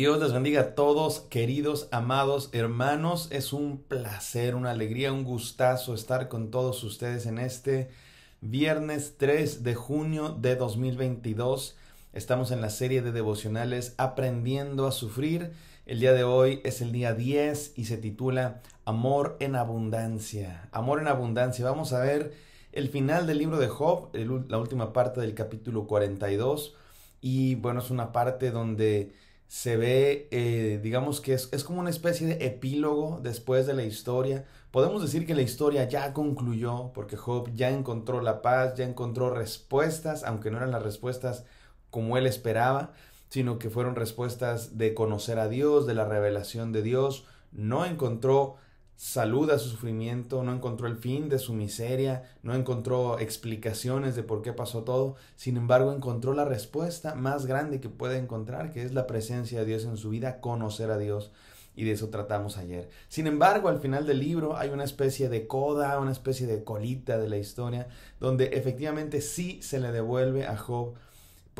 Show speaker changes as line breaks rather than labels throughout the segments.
Dios les bendiga a todos, queridos, amados hermanos. Es un placer, una alegría, un gustazo estar con todos ustedes en este viernes 3 de junio de 2022. Estamos en la serie de devocionales Aprendiendo a Sufrir. El día de hoy es el día 10 y se titula Amor en Abundancia. Amor en Abundancia. Vamos a ver el final del libro de Job, la última parte del capítulo 42. Y bueno, es una parte donde se ve, eh, digamos que es, es, como una especie de epílogo después de la historia. Podemos decir que la historia ya concluyó porque Job ya encontró la paz, ya encontró respuestas, aunque no eran las respuestas como él esperaba, sino que fueron respuestas de conocer a Dios, de la revelación de Dios. No encontró Saluda su sufrimiento, no encontró el fin de su miseria, no encontró explicaciones de por qué pasó todo, sin embargo encontró la respuesta más grande que puede encontrar, que es la presencia de Dios en su vida, conocer a Dios. Y de eso tratamos ayer. Sin embargo, al final del libro hay una especie de coda, una especie de colita de la historia, donde efectivamente sí se le devuelve a Job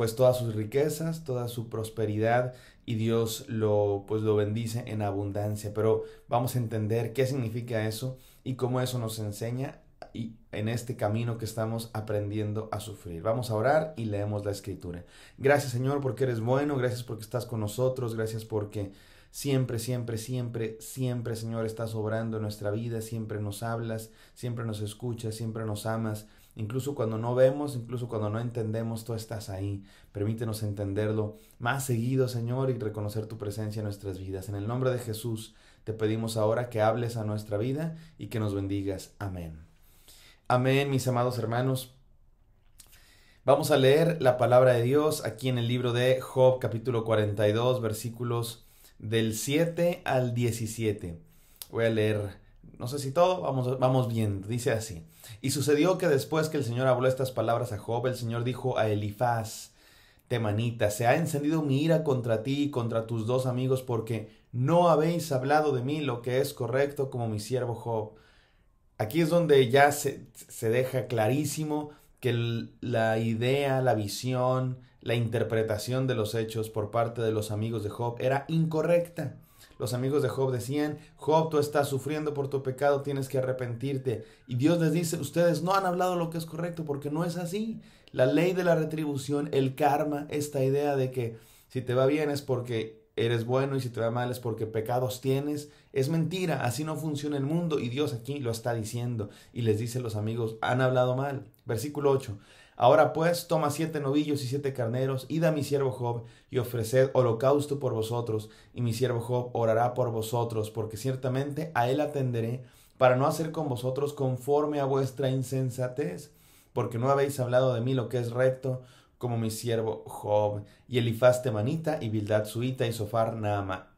pues todas sus riquezas, toda su prosperidad y Dios lo pues lo bendice en abundancia, pero vamos a entender qué significa eso y cómo eso nos enseña y en este camino que estamos aprendiendo a sufrir. Vamos a orar y leemos la escritura. Gracias Señor porque eres bueno, gracias porque estás con nosotros, gracias porque Siempre, siempre, siempre, siempre, Señor, estás obrando en nuestra vida, siempre nos hablas, siempre nos escuchas, siempre nos amas. Incluso cuando no vemos, incluso cuando no entendemos, tú estás ahí. Permítenos entenderlo más seguido, Señor, y reconocer tu presencia en nuestras vidas. En el nombre de Jesús, te pedimos ahora que hables a nuestra vida y que nos bendigas. Amén. Amén, mis amados hermanos. Vamos a leer la palabra de Dios aquí en el libro de Job, capítulo 42, versículos del 7 al 17. Voy a leer, no sé si todo, vamos, vamos bien, dice así. Y sucedió que después que el Señor habló estas palabras a Job, el Señor dijo a Elifaz, Temanita, se ha encendido mi ira contra ti y contra tus dos amigos porque no habéis hablado de mí lo que es correcto como mi siervo Job. Aquí es donde ya se, se deja clarísimo que la idea, la visión, la interpretación de los hechos por parte de los amigos de Job era incorrecta. Los amigos de Job decían, Job, tú estás sufriendo por tu pecado, tienes que arrepentirte. Y Dios les dice, ustedes no han hablado lo que es correcto porque no es así. La ley de la retribución, el karma, esta idea de que si te va bien es porque eres bueno y si te va mal es porque pecados tienes, es mentira, así no funciona el mundo y Dios aquí lo está diciendo y les dice los amigos, han hablado mal. Versículo 8. Ahora pues, toma siete novillos y siete carneros, id a mi siervo Job y ofreced holocausto por vosotros, y mi siervo Job orará por vosotros, porque ciertamente a él atenderé para no hacer con vosotros conforme a vuestra insensatez, porque no habéis hablado de mí lo que es recto, como mi siervo Job, y Elifaz Temanita, y Bildad Suita, y Sofar Naama,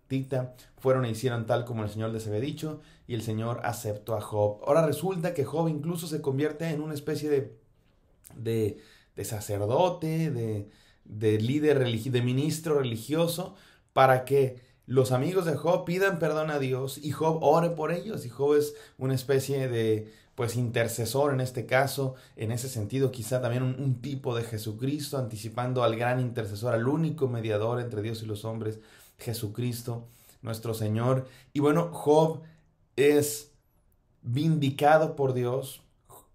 fueron e hicieron tal como el Señor les había dicho, y el Señor aceptó a Job. Ahora resulta que Job incluso se convierte en una especie de, de, de sacerdote, de, de líder religioso, de ministro religioso, para que los amigos de Job pidan perdón a Dios y Job ore por ellos. Y Job es una especie de, pues, intercesor en este caso, en ese sentido, quizá también un tipo de Jesucristo, anticipando al gran intercesor, al único mediador entre Dios y los hombres Jesucristo, nuestro Señor. Y bueno, Job es vindicado por Dios.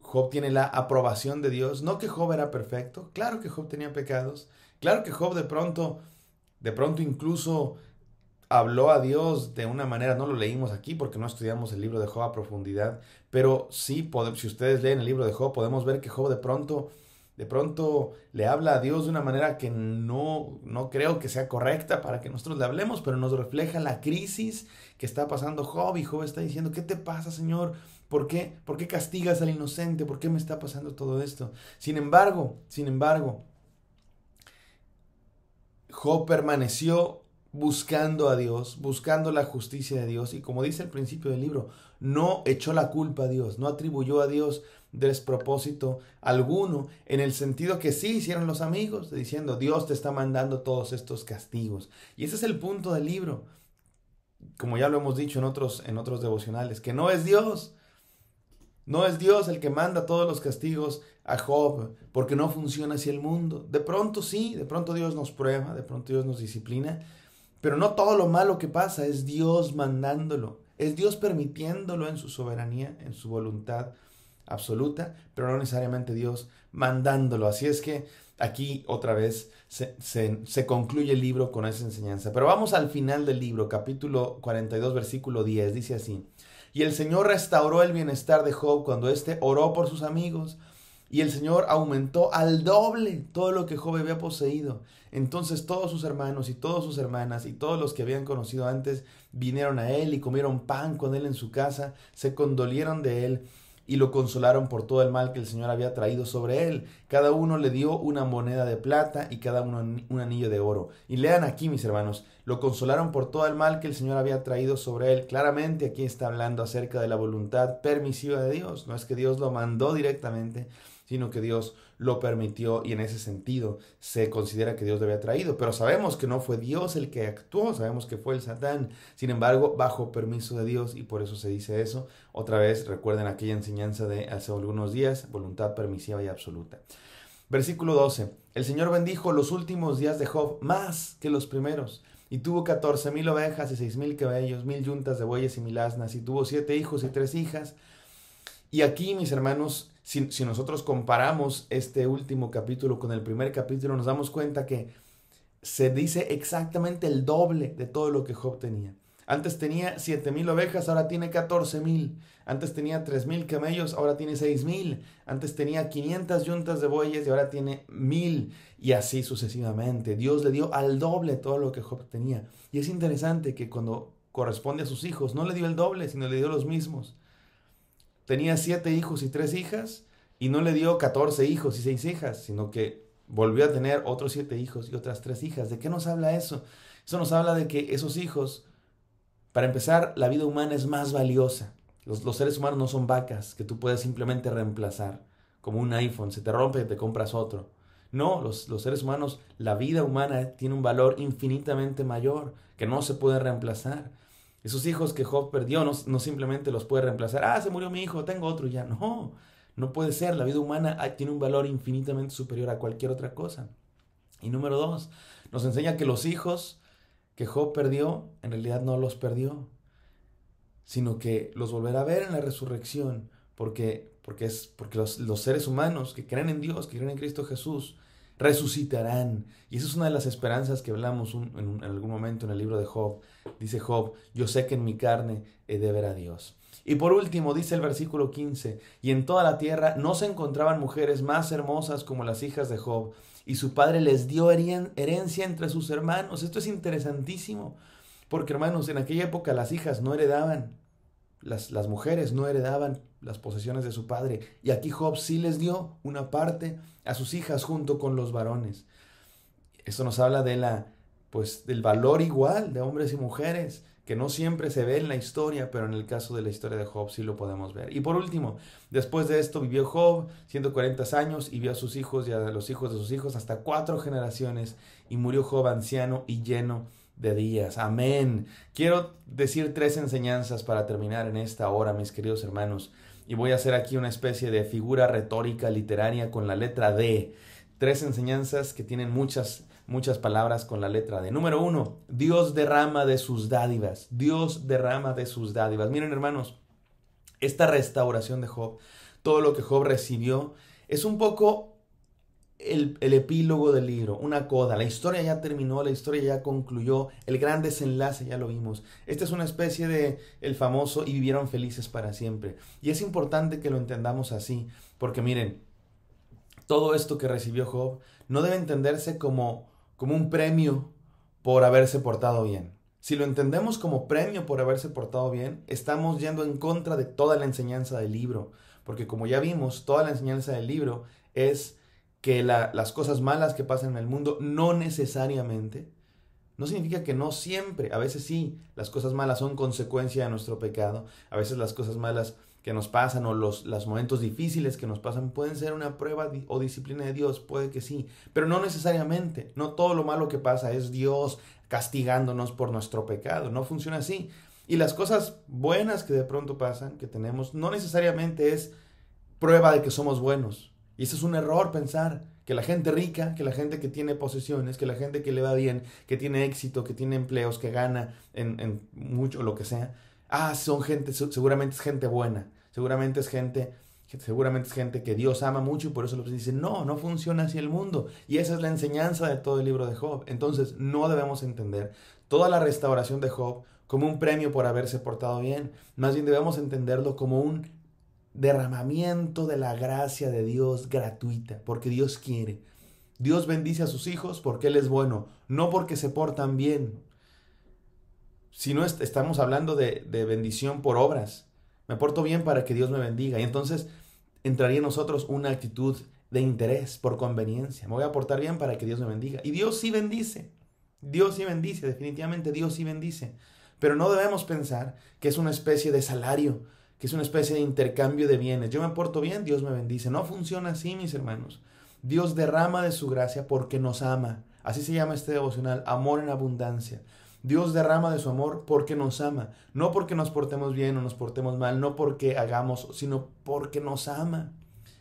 Job tiene la aprobación de Dios. No que Job era perfecto, claro que Job tenía pecados, claro que Job de pronto, de pronto incluso habló a Dios de una manera, no lo leímos aquí porque no estudiamos el libro de Job a profundidad, pero sí, si ustedes leen el libro de Job, podemos ver que Job de pronto de pronto le habla a Dios de una manera que no, no creo que sea correcta para que nosotros le hablemos, pero nos refleja la crisis que está pasando Job y Job está diciendo, ¿qué te pasa Señor? ¿Por qué? ¿Por qué castigas al inocente? ¿Por qué me está pasando todo esto? Sin embargo, sin embargo, Job permaneció buscando a Dios, buscando la justicia de Dios y como dice el principio del libro, no echó la culpa a Dios, no atribuyó a Dios despropósito alguno, en el sentido que sí hicieron los amigos, diciendo, Dios te está mandando todos estos castigos. Y ese es el punto del libro, como ya lo hemos dicho en otros, en otros devocionales, que no es Dios, no es Dios el que manda todos los castigos a Job, porque no funciona así el mundo. De pronto sí, de pronto Dios nos prueba, de pronto Dios nos disciplina, pero no todo lo malo que pasa es Dios mandándolo, es Dios permitiéndolo en su soberanía, en su voluntad absoluta, pero no necesariamente Dios mandándolo. Así es que aquí otra vez se, concluye el libro con esa enseñanza. Pero vamos al final del libro, capítulo 42, versículo 10, dice así. Y el Señor restauró el bienestar de Job cuando éste oró por sus amigos. Y el Señor aumentó al doble todo lo que Job había poseído. Entonces todos sus hermanos y todas sus hermanas y todos los que habían conocido antes vinieron a él y comieron pan con él en su casa, se condolieron de él y lo consolaron por todo el mal que el Señor había traído sobre él. Cada uno le dio una moneda de plata y cada uno un anillo de oro. Y lean aquí, mis hermanos, lo consolaron por todo el mal que el Señor había traído sobre él. Claramente aquí está hablando acerca de la voluntad permisiva de Dios. No es que Dios lo mandó directamente, sino que Dios lo permitió y en ese sentido se considera que Dios le había traído. Pero sabemos que no fue Dios el que actuó, sabemos que fue el Satán, sin embargo, bajo permiso de Dios y por eso se dice eso. Otra vez recuerden aquella enseñanza de hace algunos días, voluntad permisiva y absoluta. Versículo 12. El Señor bendijo los últimos días de Job más que los primeros. Y tuvo catorce mil ovejas y seis mil cabellos, mil yuntas de bueyes y mil asnas. Y tuvo siete hijos y tres hijas. Y aquí, mis hermanos, si, nosotros comparamos este último capítulo con el primer capítulo, nos damos cuenta que se dice exactamente el doble de todo lo que Job tenía. Antes tenía 7.000 ovejas, ahora tiene 14.000. Antes tenía 3.000 camellos, ahora tiene 6.000. Antes tenía 500 yuntas de bueyes y ahora tiene 1.000. Y así sucesivamente. Dios le dio al doble todo lo que Job tenía. Y es interesante que cuando corresponde a sus hijos, no le dio el doble, sino le dio los mismos tenía siete hijos y tres hijas y no le dio catorce hijos y seis hijas, sino que volvió a tener otros siete hijos y otras tres hijas. ¿De qué nos habla eso? Eso nos habla de que esos hijos, para empezar, la vida humana es más valiosa. Los, seres humanos no son vacas que tú puedes simplemente reemplazar, como un iPhone, se te rompe y te compras otro. No, los seres humanos, la vida humana tiene un valor infinitamente mayor que no se puede reemplazar. Esos hijos que Job perdió no, simplemente los puede reemplazar. Ah, se murió mi hijo, tengo otro ya. No, no puede ser. La vida humana tiene un valor infinitamente superior a cualquier otra cosa. Y número dos, nos enseña que los hijos que Job perdió, en realidad no los perdió, sino que los volverá a ver en la resurrección, porque, porque, es, porque los, seres humanos que creen en Dios, que creen en Cristo Jesús, resucitarán. Y esa es una de las esperanzas que hablamos en, en algún momento en el libro de Job dice Job, yo sé que en mi carne he de ver a Dios. Y por último, dice el versículo 15, y en toda la tierra no se encontraban mujeres más hermosas como las hijas de Job, y su padre les dio herencia entre sus hermanos. Esto es interesantísimo, porque hermanos, en aquella época las hijas no heredaban, las, las mujeres no heredaban las posesiones de su padre, y aquí Job sí les dio una parte a sus hijas junto con los varones. Esto nos habla de la pues del valor igual de hombres y mujeres, que no siempre se ve en la historia, pero en el caso de la historia de Job sí lo podemos ver. Y por último, después de esto vivió Job 140 años y vio a sus hijos y a los hijos de sus hijos hasta cuatro generaciones y murió Job anciano y lleno de días. Amén. Quiero decir tres enseñanzas para terminar en esta hora, mis queridos hermanos. Y voy a hacer aquí una especie de figura retórica literaria con la letra D. Tres enseñanzas que tienen muchas muchas palabras con la letra de. Número uno, Dios derrama de sus dádivas. Dios derrama de sus dádivas. Miren, hermanos, esta restauración de Job, todo lo que Job recibió, es un poco el, el, epílogo del libro, una coda. La historia ya terminó, la historia ya concluyó, el gran desenlace ya lo vimos. Esta es una especie de el famoso y vivieron felices para siempre. Y es importante que lo entendamos así, porque miren, todo esto que recibió Job no debe entenderse como como un premio por haberse portado bien. Si lo entendemos como premio por haberse portado bien, estamos yendo en contra de toda la enseñanza del libro, porque como ya vimos, toda la enseñanza del libro es que las cosas malas que pasan en el mundo no necesariamente, no significa que no siempre, a veces sí, las cosas malas son consecuencia de nuestro pecado, a veces las cosas malas que nos pasan o los, momentos difíciles que nos pasan pueden ser una prueba o disciplina de Dios, puede que sí, pero no necesariamente, no todo lo malo que pasa es Dios castigándonos por nuestro pecado, no funciona así. Y las cosas buenas que de pronto pasan, que tenemos, no necesariamente es prueba de que somos buenos. Y eso es un error pensar que la gente rica, que la gente que tiene posesiones, que la gente que le va bien, que tiene éxito, que tiene empleos, que gana en, en mucho, lo que sea, ah, son gente, seguramente es gente buena. Seguramente es gente, seguramente es gente que Dios ama mucho y por eso los dice, no, no funciona así el mundo. Y esa es la enseñanza de todo el libro de Job. Entonces, no debemos entender toda la restauración de Job como un premio por haberse portado bien. Más bien debemos entenderlo como un derramamiento de la gracia de Dios gratuita, porque Dios quiere. Dios bendice a sus hijos porque Él es bueno, no porque se portan bien. Si no estamos hablando de, de bendición por obras, me porto bien para que Dios me bendiga. Y entonces entraría en nosotros una actitud de interés por conveniencia. Me voy a portar bien para que Dios me bendiga. Y Dios sí bendice. Dios sí bendice, definitivamente Dios sí bendice. Pero no debemos pensar que es una especie de salario, que es una especie de intercambio de bienes. Yo me porto bien, Dios me bendice. No funciona así, mis hermanos. Dios derrama de su gracia porque nos ama. Así se llama este devocional, amor en abundancia. Dios derrama de su amor porque nos ama, no porque nos portemos bien o nos portemos mal, no porque hagamos, sino porque nos ama.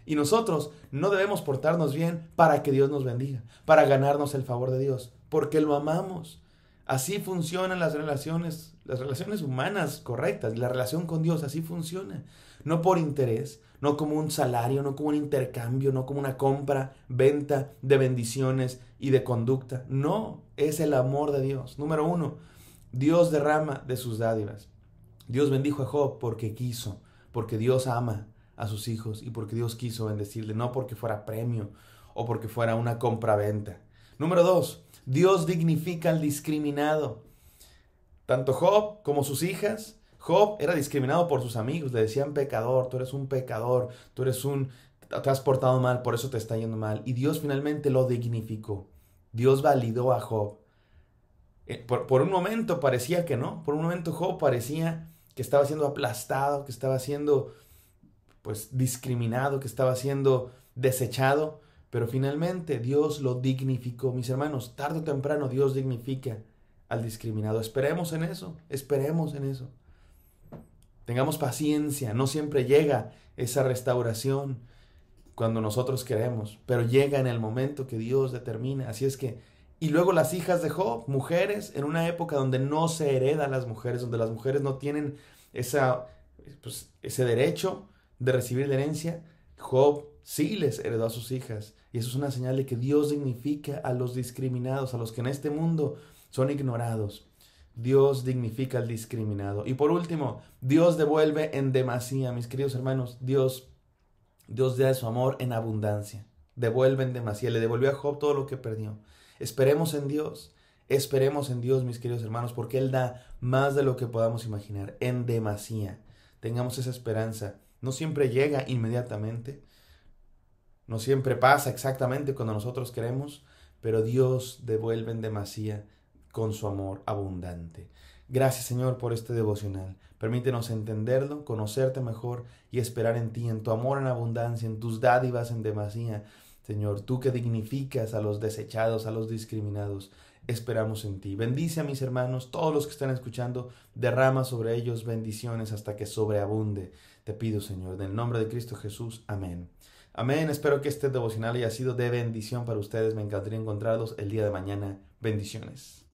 Y nosotros no debemos portarnos bien para que Dios nos bendiga, para ganarnos el favor de Dios, porque lo amamos. Así funcionan las relaciones, las relaciones humanas correctas, la relación con Dios, así funciona. No por interés, no como un salario, no como un intercambio, no como una compra, venta de bendiciones y de conducta. No, es el amor de Dios. Número uno, Dios derrama de sus dádivas. Dios bendijo a Job porque quiso, porque Dios ama a sus hijos y porque Dios quiso bendecirle, no porque fuera premio o porque fuera una compra-venta. Número dos, Dios dignifica al discriminado. Tanto Job como sus hijas. Job era discriminado por sus amigos, le decían pecador, tú eres un pecador, tú eres un, te has portado mal, por eso te está yendo mal. Y Dios finalmente lo dignificó. Dios validó a Job. Eh, por, por, un momento parecía que no, por un momento Job parecía que estaba siendo aplastado, que estaba siendo pues discriminado, que estaba siendo desechado, pero finalmente Dios lo dignificó. Mis hermanos, tarde o temprano Dios dignifica al discriminado. Esperemos en eso, esperemos en eso. Tengamos paciencia, no siempre llega esa restauración cuando nosotros queremos, pero llega en el momento que Dios determina. Así es que, y luego las hijas de Job, mujeres, en una época donde no se heredan las mujeres, donde las mujeres no tienen esa, pues, ese derecho de recibir la herencia, Job sí les heredó a sus hijas. Y eso es una señal de que Dios dignifica a los discriminados, a los que en este mundo son ignorados. Dios dignifica al discriminado. Y por último, Dios devuelve en demasía, mis queridos hermanos, Dios, Dios da su amor en abundancia. Devuelve en demasía, le devolvió a Job todo lo que perdió. Esperemos en Dios, esperemos en Dios, mis queridos hermanos, porque Él da más de lo que podamos imaginar, en demasía. Tengamos esa esperanza. No siempre llega inmediatamente, no siempre pasa exactamente cuando nosotros queremos, pero Dios devuelve en demasía con su amor abundante. Gracias Señor por este devocional. Permítenos entenderlo, conocerte mejor y esperar en ti, en tu amor en abundancia, en tus dádivas en demasía. Señor, tú que dignificas a los desechados, a los discriminados, esperamos en ti. Bendice a mis hermanos, todos los que están escuchando, derrama sobre ellos bendiciones hasta que sobreabunde. Te pido, Señor, en el nombre de Cristo Jesús. Amén. Amén. Espero que este devocional haya sido de bendición para ustedes. Me encantaría encontrarlos el día de mañana. Bendiciones.